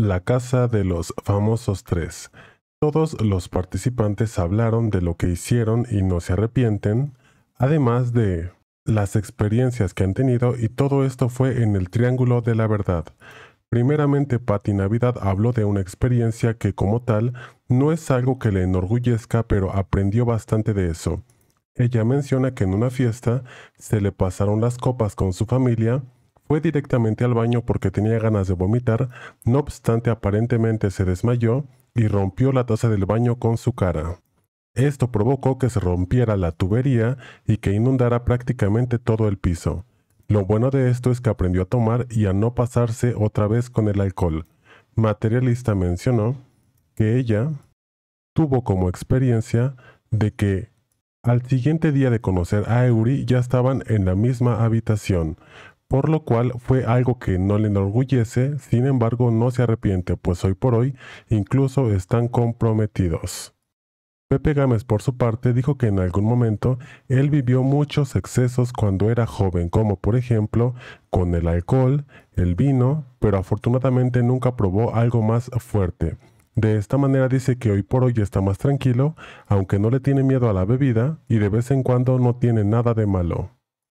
La casa de los famosos tres. Todos los participantes hablaron de lo que hicieron y no se arrepienten, además de las experiencias que han tenido y todo esto fue en el Triángulo de la Verdad. Primeramente, Patti Navidad habló de una experiencia que como tal no es algo que le enorgullezca, pero aprendió bastante de eso. Ella menciona que en una fiesta se le pasaron las copas con su familia fue directamente al baño porque tenía ganas de vomitar, no obstante aparentemente se desmayó y rompió la taza del baño con su cara. Esto provocó que se rompiera la tubería y que inundara prácticamente todo el piso. Lo bueno de esto es que aprendió a tomar y a no pasarse otra vez con el alcohol. Materialista mencionó que ella tuvo como experiencia de que al siguiente día de conocer a Eury ya estaban en la misma habitación, por lo cual fue algo que no le enorgullece, sin embargo no se arrepiente, pues hoy por hoy incluso están comprometidos. Pepe Gámez, por su parte, dijo que en algún momento él vivió muchos excesos cuando era joven, como por ejemplo con el alcohol, el vino, pero afortunadamente nunca probó algo más fuerte. De esta manera dice que hoy por hoy está más tranquilo, aunque no le tiene miedo a la bebida y de vez en cuando no tiene nada de malo.